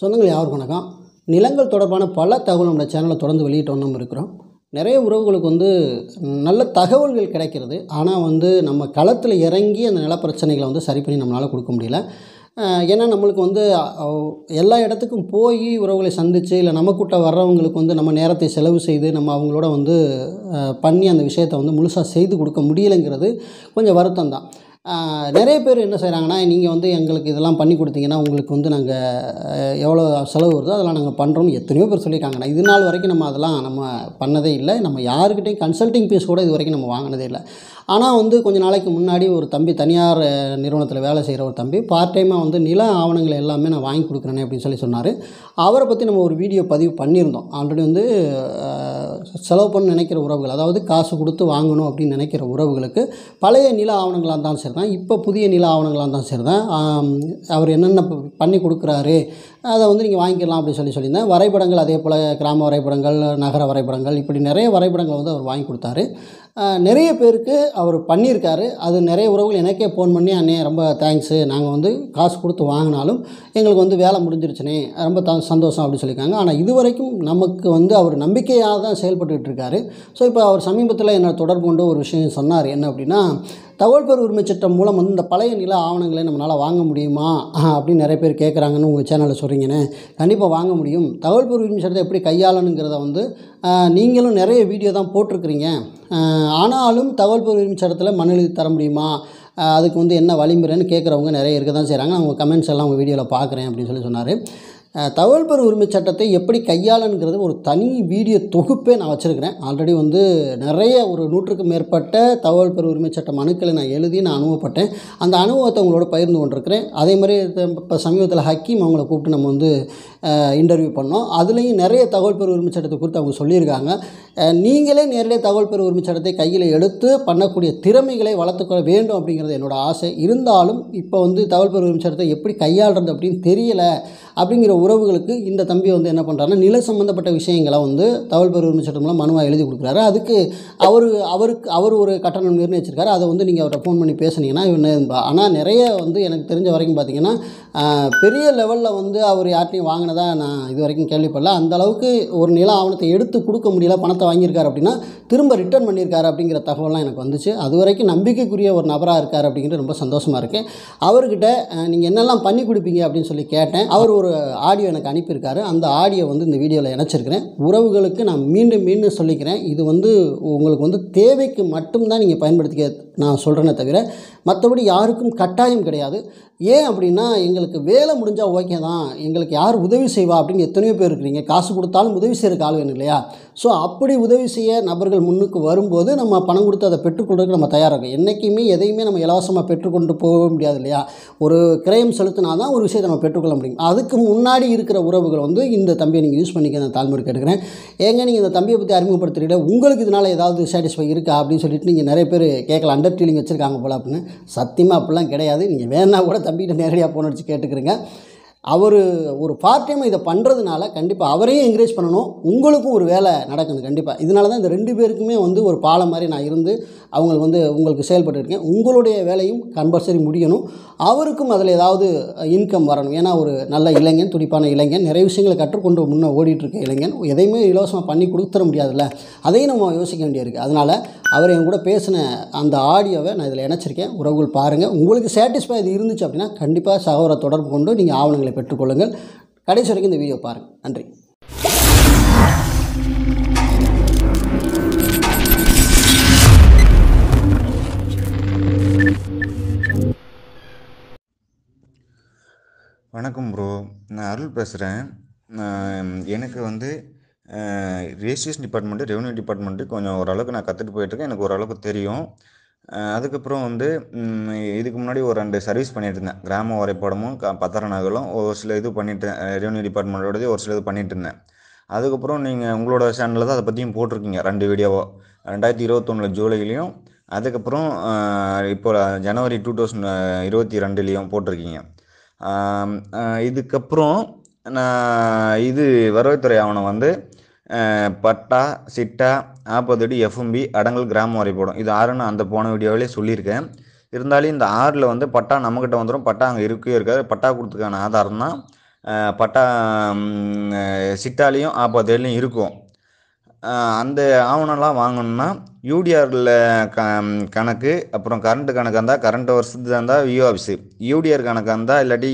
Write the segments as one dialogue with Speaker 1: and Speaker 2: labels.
Speaker 1: சொந்தங்கள் யாருக்கு வணக்கம் நிலங்கள் தொடர்பான பல தகவல் நம்ம சேனலை தொடர்ந்து வெளியிட்டு நம்ம இருக்கிறோம் நிறைய உறவுகளுக்கு வந்து நல்ல தகவல்கள் கிடைக்கிறது ஆனால் வந்து நம்ம களத்தில் இறங்கி அந்த நிலப்பிரச்சனைகளை வந்து சரி பண்ணி நம்மளால் கொடுக்க முடியல ஏன்னா நம்மளுக்கு வந்து எல்லா இடத்துக்கும் போய் உறவுகளை சந்தித்து இல்லை நம்ம கூட்ட வர்றவங்களுக்கு வந்து நம்ம நேரத்தை செலவு செய்து நம்ம அவங்களோட வந்து பண்ணி அந்த விஷயத்தை வந்து முழுசாக செய்து கொடுக்க முடியலைங்கிறது கொஞ்சம் வருத்தம் தான் நிறைய பேர் என்ன செய்கிறாங்கன்னா நீங்கள் வந்து எங்களுக்கு இதெல்லாம் பண்ணி கொடுத்தீங்கன்னா உங்களுக்கு வந்து நாங்கள் எவ்வளோ செலவு வருதோ அதெல்லாம் நாங்கள் பண்ணுறோம் எத்தனையோ பேர் சொல்லியிருக்காங்கண்ணா இது நாள் வரைக்கும் நம்ம அதெல்லாம் நம்ம பண்ணதே இல்லை நம்ம யாருக்கிட்டையும் கன்சல்டிங் ஃபீஸ் கூட இது வரைக்கும் நம்ம வாங்கினதே இல்லை ஆனால் வந்து கொஞ்சம் நாளைக்கு முன்னாடி ஒரு தம்பி தனியார் நிறுவனத்தில் வேலை செய்கிற ஒரு தம்பி பார்ட் டைமாக வந்து நில ஆவணங்களை எல்லாமே நான் வாங்கி கொடுக்குறேனே அப்படின்னு சொல்லி சொன்னார் அவரை பற்றி நம்ம ஒரு வீடியோ பதிவு பண்ணியிருந்தோம் ஆல்ரெடி வந்து செலவு பண்ண நினைக்கிற உறவுகள் அதாவது காசு கொடுத்து வாங்கணும் அப்படின்னு நினைக்கிற உறவுகளுக்கு பழைய நில ஆவணங்களாக இருந்தாலும் சரி தான் இப்போ புதிய நில ஆவணங்களாக இருந்தாலும் சரி தான் அவர் என்னென்ன பண்ணி கொடுக்குறாரு அதை வந்து நீங்கள் வாங்கிக்கலாம் அப்படின்னு சொல்லி சொல்லியிருந்தேன் வரைபடங்கள் அதே போல் கிராம வரைபடங்கள் நகர வரைபடங்கள் இப்படி நிறைய வரைபடங்கள் வந்து அவர் வாங்கி கொடுத்தாரு நிறைய பேருக்கு அவர் பண்ணியிருக்காரு அது நிறைய உறவுகள் எனக்கே ஃபோன் பண்ணி அண்ணே ரொம்ப தேங்க்ஸு நாங்கள் வந்து காசு கொடுத்து வாங்கினாலும் எங்களுக்கு வந்து வேலை முடிஞ்சிருச்சுனே ரொம்ப த சந்தோஷம் அப்படின்னு சொல்லியிருக்காங்க ஆனால் இது வரைக்கும் நமக்கு வந்து அவர் நம்பிக்கையாக தான் செயல்பட்டுக்கிட்டு இருக்காரு ஸோ இப்போ அவர் சமீபத்தில் என்னை தொடர்பு கொண்டு ஒரு விஷயம் சொன்னார் என்ன அப்படின்னா தகவல் பெறும் உரிமை சட்டம் மூலம் வந்து இந்த பழைய நில ஆவணங்களை நம்மளால் வாங்க முடியுமா அப்படின்னு நிறைய பேர் கேட்குறாங்கன்னு உங்கள் சேனலில் சொல்கிறீங்கன்னு கண்டிப்பாக வாங்க முடியும் தகவல் பெறும் உரிமை சட்டத்தை எப்படி கையாளணுங்கிறத வந்து நீங்களும் நிறைய வீடியோ தான் போட்டிருக்கிறீங்க ஆனாலும் தகவல் பெறும் உரிமை சட்டத்தில் மனு தர முடியுமா அதுக்கு வந்து என்ன வழிமுறைன்னு கேட்குறவங்க நிறைய இருக்க தான் செய்கிறாங்க அவங்க கமெண்ட்ஸ் எல்லாம் உங்கள் வீடியோவில் பார்க்குறேன் அப்படின்னு சொல்லி சொன்னார் தகவல் பெறும் உரிமை சட்டத்தை எப்படி கையாளுங்கிறது ஒரு தனி வீடியோ தொகுப்பே நான் வச்சுருக்கிறேன் ஆல்ரெடி வந்து நிறைய ஒரு நூற்றுக்கும் மேற்பட்ட தகவல் பெறும் உரிமை சட்ட மனுக்களை நான் எழுதி நான் அனுபவப்பட்டேன் அந்த அனுபவத்தை உங்களோட பகிர்ந்து கொண்டிருக்கிறேன் அதே மாதிரி இப்போ சமீபத்தில் ஹக்கீம் அவங்கள கூப்பிட்டு நம்ம வந்து இன்டர்வியூ பண்ணோம் அதுலேயும் நிறைய தகவல் பெறும் உரிமை சட்டத்தை குறித்து அவங்க சொல்லியிருக்காங்க நீங்களே நேரடியாக தகவல் பெறும் உரிமை சட்டத்தை கையில் எடுத்து பண்ணக்கூடிய திறமைகளை வளர்த்துக்கொள்ள வேண்டும் அப்படிங்கிறது என்னோடய ஆசை இருந்தாலும் இப்போ வந்து தகவல் பெறும் உரிமை சட்டத்தை எப்படி கையாளுறது அப்படின்னு தெரியலை அப்படிங்கிற உறவுகளுக்கு இந்த தம்பி வந்து என்ன பண்ணுறாருன்னா நில சம்மந்தப்பட்ட விஷயங்களை வந்து தகவல் சட்டம் மூலம் மனுவாக எழுதி கொடுக்குறாரு அதுக்கு அவர் அவருக்கு அவர் ஒரு கட்டணம் நிர்ணயிச்சிருக்காரு அதை வந்து நீங்கள் அவரை ஃபோன் பண்ணி பேசுனீங்கன்னா இவன் ஆனால் நிறைய வந்து எனக்கு தெரிஞ்ச வரைக்கும் பார்த்தீங்கன்னா பெரிய லெவலில் வந்து அவர் யார்ட்டையும் வாங்கினதா நான் இது வரைக்கும் கேள்விப்படல அந்தளவுக்கு ஒரு நில ஆவணத்தை எடுத்து கொடுக்க முடியல பணத்தை வாங்கியிருக்காரு அப்படின்னா திரும்ப ரிட்டர்ன் பண்ணியிருக்காரு அப்படிங்கிற தகவலாம் எனக்கு வந்துச்சு அது வரைக்கும் நம்பிக்கைக்குரிய ஒரு நபராக இருக்கார் அப்படிங்கிறது ரொம்ப சந்தோஷமாக இருக்குது அவர்கிட்ட நீங்கள் என்னெல்லாம் பண்ணி கொடுப்பீங்க அப்படின்னு சொல்லி கேட்டேன் அவர் ஒரு ஆடியோ எனக்கு அனுப்பியிருக்காரு அந்த ஆடியோ வந்து இந்த வீடியோவில் இணைச்சிருக்கிறேன் உறவுகளுக்கு நான் மீண்டும் மீண்டும் சொல்லிக்கிறேன் இது வந்து உங்களுக்கு வந்து தேவைக்கு மட்டும்தான் நீங்கள் பயன்படுத்திக்க நான் சொல்கிறேனே தவிர மற்றபடி யாருக்கும் கட்டாயம் கிடையாது ஏன் அப்படின்னா எங்களுக்கு வேலை முடிஞ்சால் ஓகே தான் எங்களுக்கு யார் உதவி செய்வா அப்படின்னு எத்தனையோ பேர் இருக்கிறீங்க காசு கொடுத்தாலும் உதவி செய்கிறக்கு ஆள் வேணும் இல்லையா ஸோ அப்படி உதவி செய்ய நபர்கள் முன்னுக்கு வரும்போது நம்ம பணம் கொடுத்து அதை பெற்றுக்கொள்றதுக்கு நம்ம தயாராக இருக்கும் என்றைக்குமே எதையுமே நம்ம இலவசமாக பெற்றுக்கொண்டு போக முடியாது இல்லையா ஒரு கிரயம் செலுத்தினா தான் ஒரு விஷயத்தை நம்ம பெற்றுக்கொள்ள முடியும் அதுக்கு முன்னாடி இருக்கிற உறவுகள் வந்து இந்த தம்பியை நீங்கள் யூஸ் பண்ணிக்க நான் தாழ்மையை கேட்டுக்கிறேன் ஏங்க நீங்கள் இந்த தம்பியை பற்றி அறிமுகப்படுத்துறீங்களே உங்களுக்கு இதனால் ஏதாவது சாட்டிஸ்ஃபை இருக்கா அப்படின்னு சொல்லிட்டு நீங்கள் நிறைய பேர் கேட்கலாம் அண்டர் டீலிங் வச்சுருக்காங்க போல் அப்படின்னு சத்தியமாக அப்படிலாம் கிடையாது நீங்கள் வேணா கூட தம்பிகிட்ட நேரடியாக ஃபோன் அடித்து கேட்டுக்கிறேங்க அவர் ஒரு பார்ட் டைம் இதை பண்ணுறதுனால கண்டிப்பாக அவரையும் என்கரேஜ் பண்ணணும் உங்களுக்கும் ஒரு வேலை நடக்கணும் கண்டிப்பாக இதனால தான் இந்த ரெண்டு பேருக்குமே வந்து ஒரு பாலம் மாதிரி நான் இருந்து அவங்களுக்கு வந்து உங்களுக்கு இருக்கேன் உங்களுடைய வேலையும் கம்பல்சரி முடியணும் அவருக்கும் அதில் ஏதாவது இன்கம் வரணும் ஏன்னா ஒரு நல்ல இளைஞன் துடிப்பான இளைஞன் நிறைய விஷயங்களை கற்றுக்கொண்டு முன்னே ஓடிட்டுருக்க இளைஞன் எதையுமே இலவசமாக பண்ணி கொடுத்துட முடியாதுல்ல அதையும் நம்ம யோசிக்க வேண்டியிருக்கு அதனால் அவர் என் கூட பேசின அந்த ஆடியோவை நான் இதில் இணைச்சிருக்கேன் உறவுகள் பாருங்கள் உங்களுக்கு சாட்டிஸ்ஃபை இது இருந்துச்சு அப்படின்னா கண்டிப்பாக சகோதர தொடர்பு கொண்டு நீங்கள் ஆவணங்களை பெற்றுக்கொள்ளுங்கள் கடைசி வரைக்கும் இந்த வீடியோ பாருங்கள் நன்றி
Speaker 2: வணக்கம் ப்ரோ நான் அருள் பேசுகிறேன் எனக்கு வந்து ரெஜிஸ்ட்ரேஷன் டிபார்ட்மெண்ட்டு ரெவன்யூ டிபார்ட்மெண்ட்டு கொஞ்சம் ஓரளவுக்கு நான் கற்றுட்டு போயிட்டுருக்கேன் எனக்கு ஓரளவுக்கு தெரியும் அதுக்கப்புறம் வந்து இதுக்கு முன்னாடி ஒரு ரெண்டு சர்வீஸ் பண்ணிகிட்டு இருந்தேன் கிராம வரைப்படமும் க பத்திர நகலும் ஒரு சில இது பண்ணிட்டு ரெவன்யூ டிபார்ட்மெண்ட்டோடய ஒரு சில இது பண்ணிகிட்டு இருந்தேன் அதுக்கப்புறம் நீங்கள் உங்களோட சேனலில் தான் அதை பற்றியும் போட்டிருக்கீங்க ரெண்டு வீடியோவோ ரெண்டாயிரத்தி இருபத்தொன்னு ஜூலையிலையும் அதுக்கப்புறம் இப்போ ஜனவரி டூ தௌசண்ட் இருபத்தி ரெண்டுலேயும் போட்டிருக்கீங்க இதுக்கப்புறம் நான் இது வருவாய்த்துறை ஆவணம் வந்து பட்டா சிட்டா ஆப்பதடி எஃப்எம்பி அடங்கல் கிராம வரைபடம் இது ஆறுன்னு அந்த போன வீடியோவிலே சொல்லியிருக்கேன் இருந்தாலும் இந்த ஆறில் வந்து பட்டா நம்மக்கிட்ட வந்துடும் பட்டா அங்கே இருக்கே இருக்காது பட்டா கொடுத்துக்கான ஆதாரம் தான் பட்டா சிட்டாலேயும் ஆப்பதடிலையும் இருக்கும் அந்த ஆவணம்லாம் வாங்கணுன்னா யூடிஆரில் க கணக்கு அப்புறம் கரண்ட்டு கணக்காக இருந்தால் கரண்ட் வருஷத்துக்கு இருந்தால் விஓ ஆஃபீஸு யூடிஆர் கணக்காக இருந்தால் இல்லாட்டி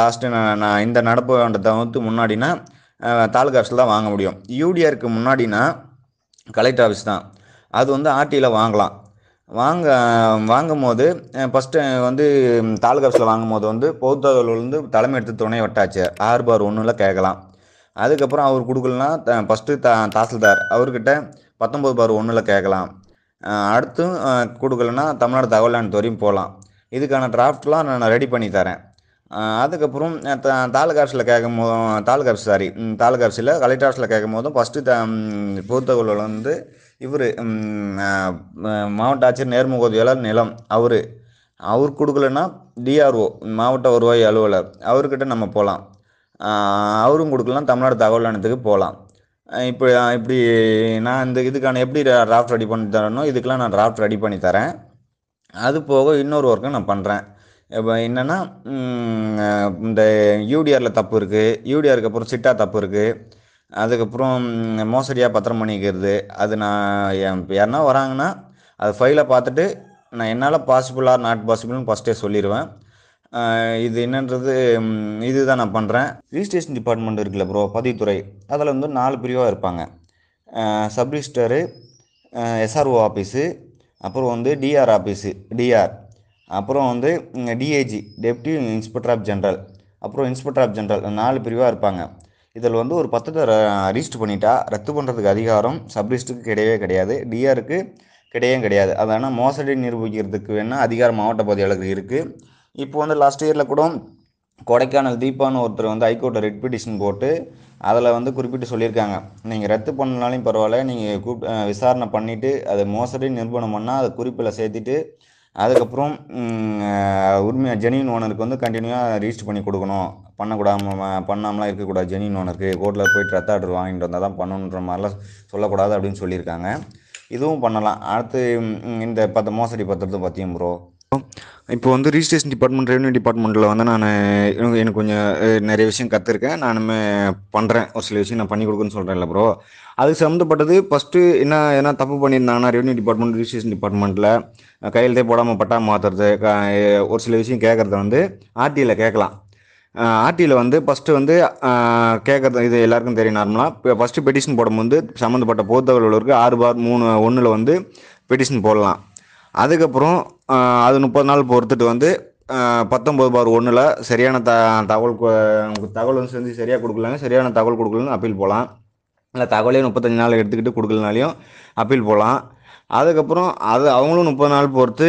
Speaker 2: லாஸ்ட்டு நான் இந்த நடப்பு ஆண்டத்தை வந்து முன்னாடினா தாலுக்கா ஆஃபீஸில் தான் வாங்க முடியும் யூடிஆருக்கு முன்னாடினா கலெக்டர் ஆஃபீஸ் தான் அது வந்து ஆர்டியில் வாங்கலாம் வாங்க வாங்கும் போது ஃபஸ்ட்டு வந்து தாலுக்கா ஆஃபீஸில் வாங்கும் போது வந்து பொதுத்தகவல்லேருந்து தலைமை எடுத்து துணை வட்டாச்சு ஆறு பார் ஒன்றுல கேட்கலாம் அதுக்கப்புறம் அவர் கொடுக்கலன்னா ஃபஸ்ட்டு தா தாசில்தார் அவர்கிட்ட பத்தொம்பது பார் ஒன்றில் கேட்கலாம் அடுத்தும் கொடுக்கலன்னா தமிழ்நாடு தகவல் ஆணையத்து வரையும் போகலாம் இதுக்கான டிராஃப்ட்லாம் நான் ரெடி பண்ணி தரேன் அதுக்கப்புறம் த தாலுகா ஆஃபீஸில் கேட்கும் போதும் தாலுகா ஆஃபீஸ் சாரி தாலுகா ஆஃபீஸில் கலெக்டர் ஆஃபீஸில் கேட்கும் போதும் ஃபஸ்ட்டு பொதுத்தகவல் வந்து இவர் மாவட்ட ஆட்சியர் நேர்முகோதியாளர் நிலம் அவர் அவர் கொடுக்கலன்னா டிஆர்ஓ மாவட்ட வருவாய் அலுவலர் அவர்கிட்ட நம்ம போகலாம் அவரும் கொடுக்கலாம் தமிழ்நாடு தகவல் ஆணையத்துக்கு போகலாம் இப்போ இப்படி நான் இந்த இதுக்கான எப்படி டிராஃப்ட் ரெடி பண்ணி தரணும் இதுக்கெலாம் நான் டிராஃப்ட் ரெடி பண்ணி தரேன் அது போக இன்னொரு ஒர்க்கும் நான் பண்ணுறேன் இப்போ என்னென்னா இந்த யூடிஆரில் தப்பு இருக்குது யூடிஆருக்கு அப்புறம் சிட்டா தப்பு இருக்குது அதுக்கப்புறம் மோசடியாக பத்திரம் பண்ணிக்கிறது அது நான் யாருன்னா வராங்கன்னா அது ஃபைலை பார்த்துட்டு நான் என்னால் பாசிபிளாக நாட் பாசிபிள்னு ஃபஸ்ட்டே சொல்லிடுவேன் இது என்னன்றது இது தான் நான் பண்ணுறேன் ரிஜிஸ்ட்ரேஷன் டிபார்ட்மெண்ட் இருக்குல்ல ப்ரோ பதிவுத்துறை அதில் வந்து நாலு பிரிவாக இருப்பாங்க சப்ரிஜிஸ்டரு எஸ்ஆர்ஓ ஆஃபீஸு அப்புறம் வந்து டிஆர் ஆஃபீஸு டிஆர் அப்புறம் வந்து DAG deputy inspector of general அப்புறம் இன்ஸ்பெக்டர் ஆஃப் ஜென்ரல் நாலு பிரிவாக இருப்பாங்க இதில் வந்து ஒரு பத்தத்தை ரிஜிஸ்டர் பண்ணிட்டா ரத்து பண்ணுறதுக்கு அதிகாரம் சப்ரிஸ்டுக்கு கிடையவே கிடையாது டிஆருக்கு கிடையவே கிடையாது அதனால் மோசடி நிரூபிக்கிறதுக்கு வேணால் அதிகாரம் மாவட்ட பதவியாளர்கள் இருக்குது இப்போ வந்து லாஸ்ட் இயரில் கூட கொடைக்கானல் தீபான்னு ஒருத்தர் வந்து ஹைகோர்ட்டை ரெட் பிட்டிஷன் போட்டு அதில் வந்து குறிப்பிட்டு சொல்லியிருக்காங்க நீங்கள் ரத்து பண்ணாலும் பரவாயில்ல நீங்கள் கூப் விசாரணை பண்ணிவிட்டு அதை மோசடி நிரூபணம் பண்ணால் அதை குறிப்பில் சேர்த்துட்டு அதுக்கப்புறம் உரிமையாக ஜெனியின் ஓனருக்கு வந்து கண்டினியூவாக ரிஜிஸ்டர் பண்ணி கொடுக்கணும் பண்ணக்கூடாம பண்ணாமலாம் இருக்கக்கூடாது ஜெனியின் ஓனருக்கு கோர்ட்டில் போயிட்டு ரத்த ஆர்டர் வாங்கிட்டு வந்தால் தான் பண்ணணுன்ற மாதிரிலாம் சொல்லக்கூடாது அப்படின்னு சொல்லியிருக்காங்க இதுவும் பண்ணலாம் அடுத்து இந்த பத்து மோசடி பத்திரத்தை பற்றியும் ப்ரோ இப்போ வந்து ரிஜிஸ்ட்ரேஷன் டிபார்ட்மெண்ட் ரெவன்யூ டிபார்ட்மெண்ட்டில் வந்து நான் எனக்கு கொஞ்சம் நிறைய விஷயம் கற்றுருக்கேன் நானுமே பண்ணுறேன் ஒரு சில விஷயம் நான் பண்ணி கொடுக்குன்னு சொல்கிறேன் இல்லை ப்ரோ அது சம்மந்தப்பட்டது ஃபஸ்ட்டு என்ன என்ன தப்பு பண்ணியிருந்தாங்கன்னா ரெவன்யூ டிபார்ட்மெண்ட் ரிஜிஸ்ட்ரேஷன் டிபார்ட்மெண்ட்டில் கையெழுத்தே போடாமல் பட்டா மாற்றுறது ஒரு சில விஷயம் கேட்குறத வந்து ஆர்டியில் கேட்கலாம் ஆர்டியில் வந்து ஃபஸ்ட்டு வந்து கேட்குறது இது எல்லாருக்கும் தெரியும் நார்மலாக இப்போ ஃபஸ்ட்டு பெட்டிஷன் போடும்போது சம்மந்தப்பட்ட பொது தகவல்களுக்கு ஆறு பார் மூணு ஒன்றில் வந்து பெட்டிஷன் போடலாம் அதுக்கப்புறம் அது முப்பது நாள் பொறுத்துட்டு வந்து பத்தொம்பது பார் ஒன்றில் சரியான த தகவல் தகவல் வந்து செஞ்சு சரியாக கொடுக்கலாங்க சரியான தகவல் கொடுக்கலன்னு அப்பீல் போகலாம் இல்லை தகவலையும் முப்பத்தஞ்சு நாள் எடுத்துக்கிட்டு கொடுக்கலனாலையும் அப்பீல் போகலாம் அதுக்கப்புறம் அது அவங்களும் முப்பது நாள் பொறுத்து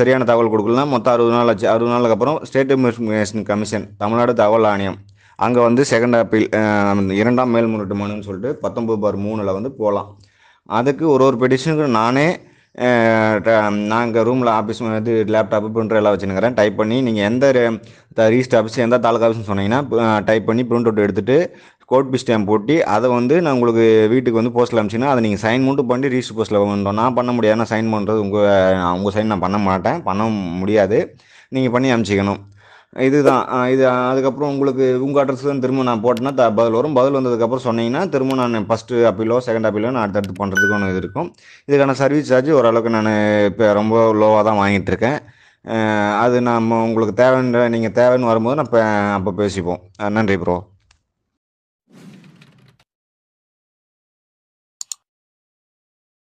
Speaker 2: சரியான தகவல் கொடுக்கலாம் மொத்தம் அறுபது நாள் ஆச்சு அறுபது நாளுக்கு அப்புறம் ஸ்டேட் இன்வெஸ்டிகேஷன் கமிஷன் தமிழ்நாடு தகவல் ஆணையம் அங்கே வந்து செகண்ட் அப்பீல் இரண்டாம் மேல்முறையீட்டு மனுன்னு சொல்லிட்டு பத்தொம்பது பார் மூணில் வந்து போகலாம் அதுக்கு ஒரு ஒரு பெடிஷனுக்கு நானே நாங்கள் ரூமில் ஆஃபீஸ் இது லேப்டாப்பு ப்ரிண்டர் எல்லாம் வச்சுருக்கிறேன் டைப் பண்ணி நீங்கள் எந்த ரீஸ்ட் ஆஃபீஸ் எந்த தாலுக்கா ஆஃபீஸ்னு சொன்னீங்கன்னா டைப் பண்ணி ப்ரிண்ட் அவுட் எடுத்துகிட்டு கோட் பி ஸ்டாம்ப் போட்டு அதை வந்து நான் உங்களுக்கு வீட்டுக்கு வந்து போஸ்ட்டில் அனுப்பிச்சிங்கன்னா அதை நீங்கள் சைன் மட்டும் பண்ணி ரீஸ்ட் போஸ்ட்டில் பண்ணுறோம் நான் பண்ண முடியாதுன்னா சைன் பண்ணுறது உங்கள் உங்கள் சைன் நான் பண்ண மாட்டேன் பண்ண முடியாது நீங்கள் பண்ணி அனுப்பிச்சிக்கணும் இதுதான் இது அதுக்கப்புறம் உங்களுக்கு உங்கள் அட்ரஸ் தான் திரும்ப நான் போட்டேன்னா த பதில் வரும் பதில் வந்ததுக்கப்புறம் சொன்னீங்கன்னா திரும்ப நான் ஃபஸ்ட்டு அப்பீலோ செகண்ட் அப்பீலோ நான் அடுத்தடுத்து பண்ணுறதுக்கு ஒன்று இது இருக்கும் இதுக்கான சர்வீஸ் சார்ஜ் ஓரளவுக்கு நான் இப்போ ரொம்ப லோவாக தான் வாங்கிட்டு இருக்கேன் அது நம்ம உங்களுக்கு தேவைன்ற நீங்கள் தேவைன்னு வரும்போது நான் அப்போ பேசிப்போம் நன்றி ப்ரோ